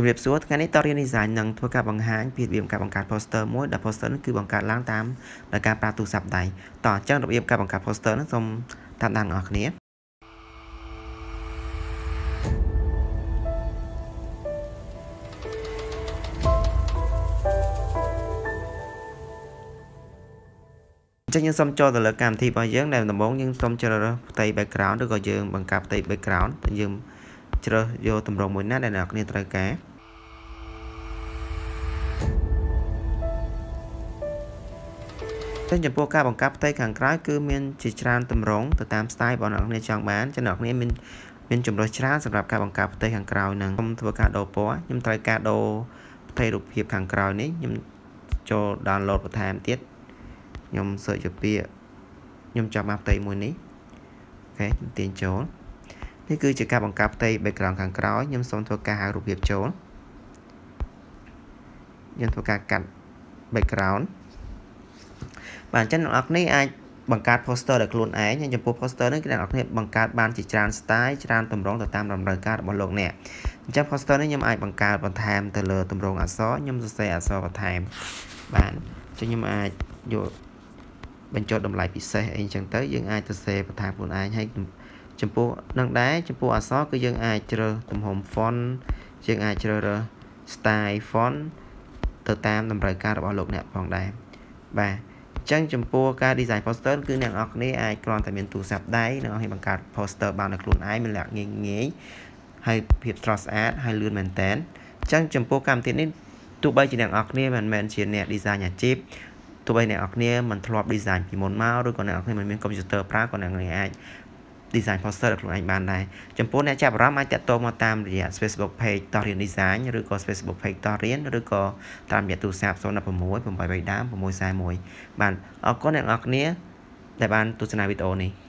ជំរាបសួរថ្ងៃនេះតរៀន design នឹងធ្វើការបង្ហាញពីរបៀបការបង្កើត poster មួយដែល poster នោះគឺបង្កើតឡើងតាមដោយការប្រើទូរស័ព្ទដៃតោះអញ្ចឹងរបៀបការបង្កើត poster នោះសូមតាមដានអ្នកគ្នាចឹងយើងសូមចូលទៅលើកម្មវិធីរបស់យើងដែលដំបូងយើងសូមជ្រើសរើសផ្ទៃ background ឬក៏យើងបង្កើតផ្ទៃ background យើងជ្រើសយកតម្រងមួយណាដែលអ្នកគ្នាត្រូវការចឹងចំពោះការបង្កើតផ្ទៃខាងក្រោយគឺមានជាច្រើនតម្រងទៅតាម style របស់អ្នកនាងចង់បានចឹងអ្នកនាងមានមានចម្រើសច្រើនសម្រាប់ការបង្កើតផ្ទៃខាងក្រោយនឹងខ្ញុំធ្វើការដូរពណ៌ខ្ញុំត្រូវការដូរផ្ទៃរូបភាពខាងក្រោយនេះខ្ញុំចូល download បន្ថែមទៀតខ្ញុំ search ជាពាក្យខ្ញុំចាប់មកផ្ទៃមួយនេះអូខេខ្ញុំទាញចូលនេះគឺជាការបង្កើតផ្ទៃ background ខាងក្រោយខ្ញុំសូមធ្វើការហៅរូបភាពចូលខ្ញុំធ្វើការកាត់ background បាទអញ្ចឹងអ្នកនរគ្នាអាចបង្កើត poster ដោយខ្លួនឯងហើយចំពោះ poster នេះគឺអ្នកនរគ្នាបង្កើតបានជាច្រើន style ច្រើនទម្រង់ទៅតាម តម្រូវការរបស់លោកអ្នកអញ្ចឹង poster នេះខ្ញុំអាចបង្កើតបន្ថែមទៅលើទម្រង់អក្សរខ្ញុំសរសេរអក្សរបន្ថែមបាទអញ្ចឹងខ្ញុំអាចយកបញ្ចុះតម្លៃពិសេសអីអញ្ចឹងទៅយើងអាចសរសេរបន្ថែមខ្លួនឯងហើយចំពោះនឹងដែរចំពោះអក្សរគឺយើងអាចជ្រើសទំហំ font យើងអាចជ្រើសរើស style font ទៅតាមតម្រូវការរបស់លោកអ្នកផងដែរបាទចឹងចំពោះការ design poster គឺអ្នកនរគ្នាអាចគ្រាន់តែមានទូរស័ព្ទដៃអ្នកនរគ្នាបង្កើត poster បានដោយខ្លួនឯងមានលក្ខងាយងាយហើយភាពស្រស់ស្អាតហើយលឿនមែនតែនចឹងចំពោះកម្មវិធីនេះទោះបីជាអ្នកនរគ្នាមិនមែនជាអ្នក design អាជីពទោះបីអ្នកនរគ្នាមិនធ្លាប់ design ពីមុនមកឬក៏អ្នកនរគ្នាមិនមានកុំព្យូទ័រប្រើក៏អ្នកនរគ្នាអាច design poster របស់ខ្លួនឯងបានដែរចំពោះអ្នកចាប់អារម្មណ៍អាចតាក់ទងមកតាមរយៈ Facebook page តោះរៀន design ឬក៏ Facebook page តោះរៀនឬក៏តាមរយៈទូរស័ព្ទ016 883 641បាទអរគុណអ្នកនរគ្នាដែលបានទស្សនាវីដេអូនេះ